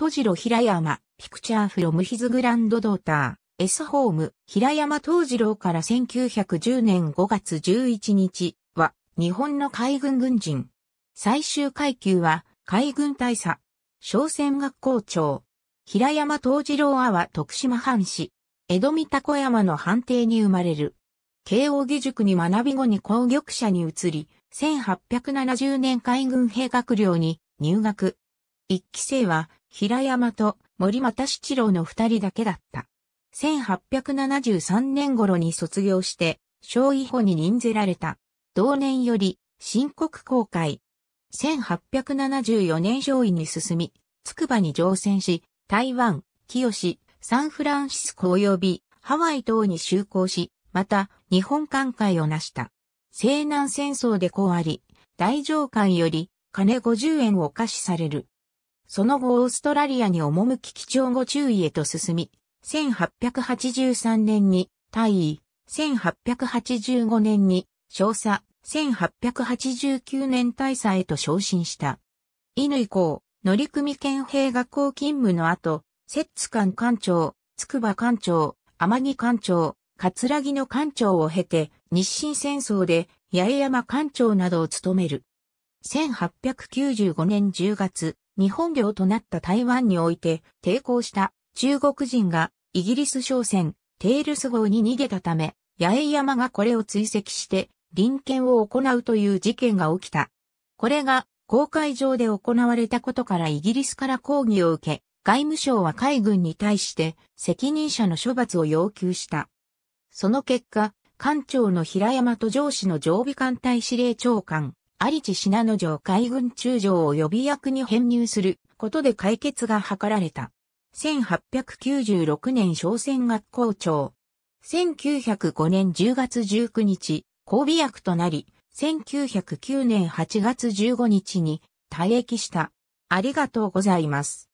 戸次郎平山、ピクチャーフロムヒズグランドドーター、S ホーム、平山東次郎から1910年5月11日は、日本の海軍軍人。最終階級は、海軍大佐。商船学校長。平山東次郎阿は徳島藩士。江戸三高山の藩邸に生まれる。慶応義塾に学び後に工撃者に移り、1870年海軍兵学寮に入学。一期生は平山と森又七郎の二人だけだった。1873年頃に卒業して、小医法に任ぜられた。同年より、新国公開。1874年上位に進み、筑波に乗船し、台湾、清、サンフランシスコ及びハワイ等に就航し、また日本艦海を成した。西南戦争でこうあり、大上官より金50円を貸しされる。その後オーストラリアに赴き基調後注意へと進み、1883年に大尉、1885年に少佐、1889年大佐へと昇進した。犬以降、乗組県兵学校勤務の後、摂津館館長、筑波館長、天城館長、葛城の館長を経て、日清戦争で八重山館長などを務める。1895年10月、日本領となった台湾において抵抗した中国人がイギリス商船テールス号に逃げたため、八重山がこれを追跡して臨検を行うという事件が起きた。これが公海上で行われたことからイギリスから抗議を受け、外務省は海軍に対して責任者の処罰を要求した。その結果、艦長の平山と上司の常備艦隊司令長官、有地信濃城海軍中将を予備役に編入することで解決が図られた。1896年商船学校長。1905年10月19日、交尾役となり、1909年8月15日に退役した。ありがとうございます。